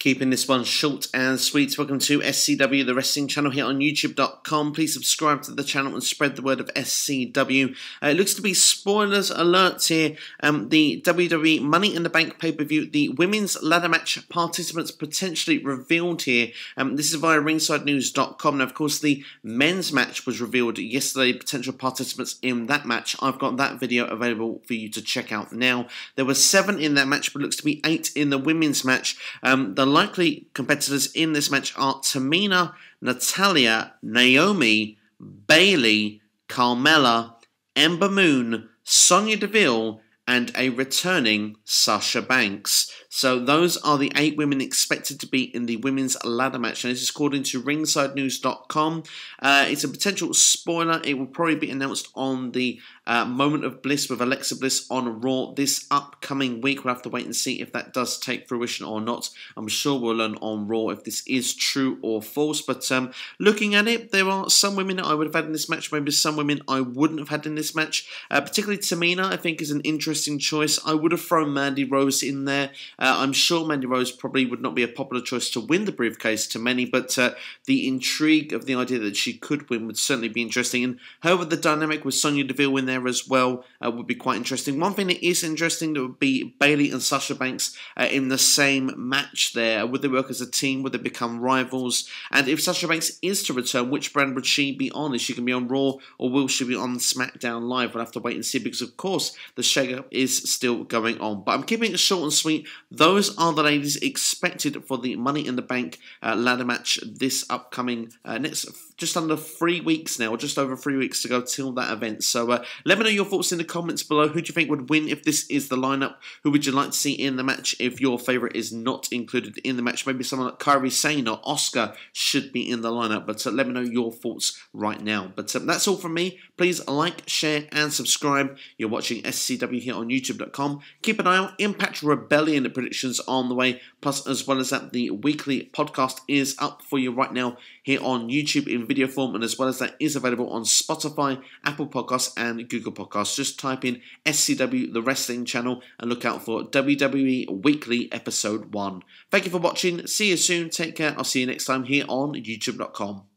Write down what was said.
Keeping this one short and sweet, welcome to SCW, the wrestling channel here on YouTube.com. Please subscribe to the channel and spread the word of SCW. Uh, it looks to be spoilers alert here. Um, the WWE Money in the Bank pay-per-view, the women's ladder match participants potentially revealed here. Um, this is via ringsidenews.com. Now, of course, the men's match was revealed yesterday, potential participants in that match. I've got that video available for you to check out now. There were seven in that match, but looks to be eight in the women's match. Um, the likely competitors in this match are Tamina, Natalia, Naomi, Bailey, Carmella, Ember Moon, Sonya Deville, and a returning Sasha Banks. So those are the eight women expected to be in the women's ladder match. and this is according to ringsidenews.com. Uh, it's a potential spoiler. It will probably be announced on the uh, Moment of Bliss with Alexa Bliss on Raw this upcoming week. We'll have to wait and see if that does take fruition or not. I'm sure we'll learn on Raw if this is true or false. But um, looking at it, there are some women I would have had in this match, maybe some women I wouldn't have had in this match. Uh, particularly Tamina, I think, is an interesting choice. I would have thrown Mandy Rose in there. Uh, I'm sure Mandy Rose probably would not be a popular choice to win the briefcase to many, but uh, the intrigue of the idea that she could win would certainly be interesting. And however, the dynamic with Sonia Deville in there as well uh, would be quite interesting. One thing that is interesting that would be Bailey and Sasha Banks uh, in the same match there. Uh, would they work as a team? Would they become rivals? And if Sasha Banks is to return, which brand would she be on? Is she going to be on Raw or will she be on SmackDown Live? We'll have to wait and see because, of course, the shakeup is still going on. But I'm keeping it short and sweet. Those are the ladies expected for the Money in the Bank uh, ladder match this upcoming uh, next just under three weeks now, just over three weeks to go till that event. So uh, let me know your thoughts in the comments below. Who do you think would win if this is the lineup? Who would you like to see in the match if your favourite is not included in the match? Maybe someone like Kyrie Sane or Oscar should be in the lineup. But uh, let me know your thoughts right now. But um, that's all from me. Please like, share, and subscribe. You're watching SCW here on YouTube.com. Keep an eye out. Impact Rebellion predictions on the way. Plus, as well as that, the weekly podcast is up for you right now here on YouTube. In video form, and as well as that is available on Spotify, Apple Podcasts, and Google Podcasts. Just type in SCW The Wrestling Channel and look out for WWE Weekly Episode 1. Thank you for watching. See you soon. Take care. I'll see you next time here on youtube.com.